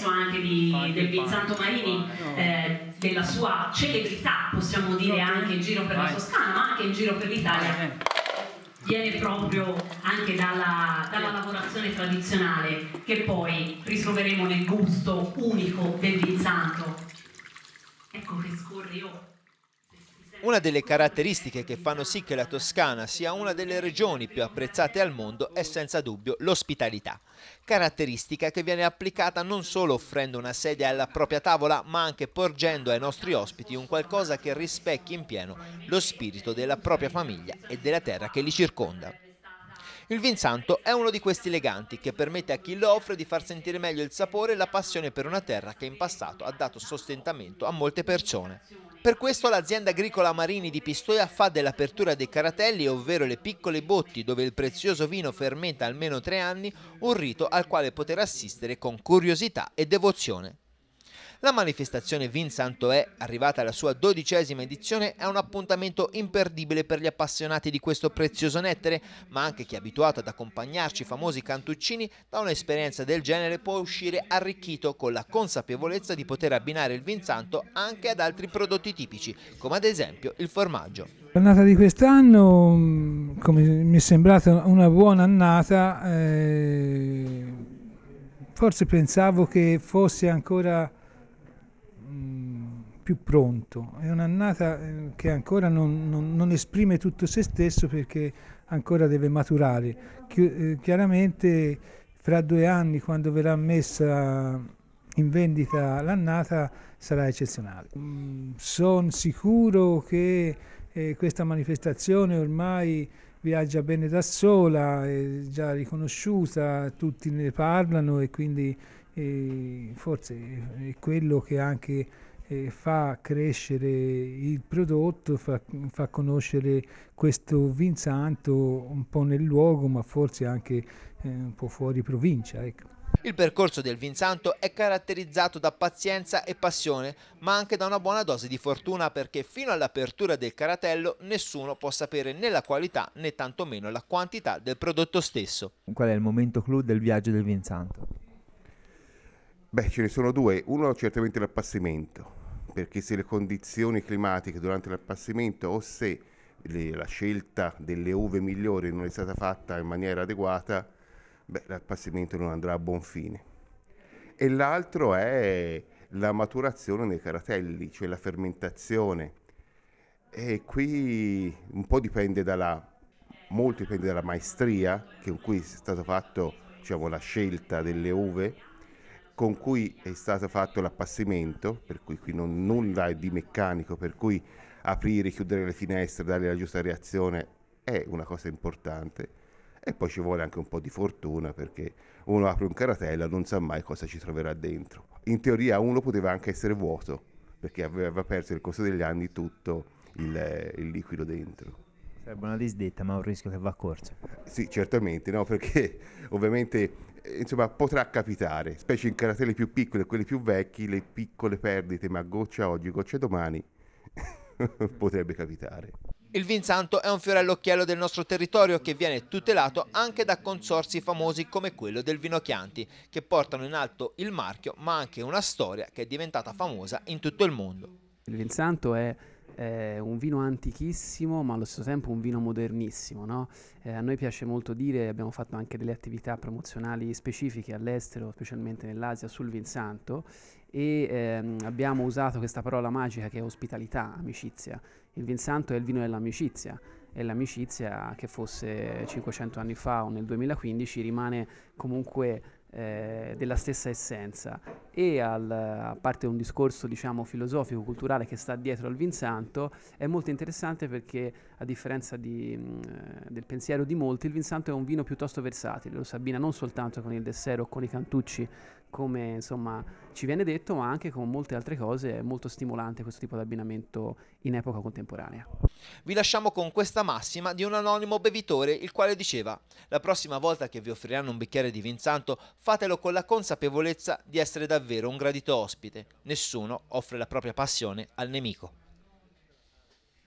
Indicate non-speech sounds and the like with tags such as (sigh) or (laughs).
successo anche di, del Bizzanto Marini, eh, della sua celebrità, possiamo dire anche in giro per la Toscana, ma anche in giro per l'Italia, viene proprio anche dalla, dalla lavorazione tradizionale che poi ritroveremo nel gusto unico del Bizzanto. Ecco che scorre io. Una delle caratteristiche che fanno sì che la Toscana sia una delle regioni più apprezzate al mondo è senza dubbio l'ospitalità, caratteristica che viene applicata non solo offrendo una sedia alla propria tavola ma anche porgendo ai nostri ospiti un qualcosa che rispecchi in pieno lo spirito della propria famiglia e della terra che li circonda. Il Vinsanto è uno di questi eleganti che permette a chi lo offre di far sentire meglio il sapore e la passione per una terra che in passato ha dato sostentamento a molte persone. Per questo l'azienda agricola Marini di Pistoia fa dell'apertura dei caratelli, ovvero le piccole botti dove il prezioso vino fermenta almeno tre anni, un rito al quale poter assistere con curiosità e devozione. La manifestazione Vin Santo è, arrivata alla sua dodicesima edizione, è un appuntamento imperdibile per gli appassionati di questo prezioso nettere, ma anche chi è abituato ad accompagnarci i famosi cantuccini da un'esperienza del genere può uscire arricchito con la consapevolezza di poter abbinare il Vin Santo anche ad altri prodotti tipici, come ad esempio il formaggio. L'annata di quest'anno, mm, come mi è sembrata una buona annata, eh, forse pensavo che fosse ancora più pronto, è un'annata eh, che ancora non, non, non esprime tutto se stesso perché ancora deve maturare. Chi, eh, chiaramente fra due anni quando verrà messa in vendita l'annata sarà eccezionale. Mm, Sono sicuro che eh, questa manifestazione ormai viaggia bene da sola, è già riconosciuta, tutti ne parlano e quindi eh, forse è quello che anche fa crescere il prodotto, fa, fa, conoscere questo vin santo un po' nel luogo ma forse anche eh, un po' fuori provincia. Ecco. Il percorso del vin santo è caratterizzato da pazienza e passione, ma anche da una buona dose di fortuna perché fino all'apertura del caratello nessuno può sapere né la qualità né tantomeno la quantità del prodotto stesso. Qual è il momento clou del viaggio del vin santo? Beh, ce ne sono due. Uno certamente l'appassimento perché se le condizioni climatiche durante l'appassimento o se le, la scelta delle uve migliori non è stata fatta in maniera adeguata, beh, l'appassimento non andrà a buon fine. E l'altro è la maturazione dei caratelli, cioè la fermentazione. E qui un po' dipende dalla, molto dipende dalla maestria con cui è stata fatta diciamo, la scelta delle uve con cui è stato fatto l'appassimento, per cui qui non, nulla è di meccanico, per cui aprire, chiudere le finestre, dare la giusta reazione è una cosa importante. E poi ci vuole anche un po' di fortuna perché uno apre un caratello e non sa mai cosa ci troverà dentro. In teoria uno poteva anche essere vuoto perché aveva perso nel corso degli anni tutto il, il liquido dentro. Sarebbe una disdetta, ma un rischio che va a corso. Sì, certamente, no? perché ovviamente insomma, potrà capitare, specie in caratelli più piccoli e quelli più vecchi, le piccole perdite, ma goccia oggi, goccia domani, (laughs) potrebbe capitare. Il Vinsanto è un fiore all'occhiello del nostro territorio che viene tutelato anche da consorsi famosi come quello del Vinochianti, che portano in alto il marchio ma anche una storia che è diventata famosa in tutto il mondo. Il Vinsanto è eh, un vino antichissimo ma allo stesso tempo un vino modernissimo. No? Eh, a noi piace molto dire, abbiamo fatto anche delle attività promozionali specifiche all'estero, specialmente nell'Asia, sul Vinsanto e ehm, abbiamo usato questa parola magica che è ospitalità, amicizia. Il Vinsanto è il vino dell'amicizia e l'amicizia che fosse 500 anni fa o nel 2015 rimane comunque eh, della stessa essenza e al, a parte un discorso diciamo, filosofico, culturale che sta dietro al Vinsanto, è molto interessante perché a differenza di, mh, mm, eh, del pensiero di molti, il Vinsanto è un vino piuttosto versatile, lo si abbina non soltanto con il dessert o con i cantucci come insomma, ci viene detto, ma anche con molte altre cose, è molto stimolante questo tipo di abbinamento in epoca contemporanea. Vi lasciamo con questa massima di un anonimo bevitore il quale diceva la prossima volta che vi offriranno un bicchiere di Vinsanto fatelo con la consapevolezza di essere davvero davvero un gradito ospite, nessuno offre la propria passione al nemico.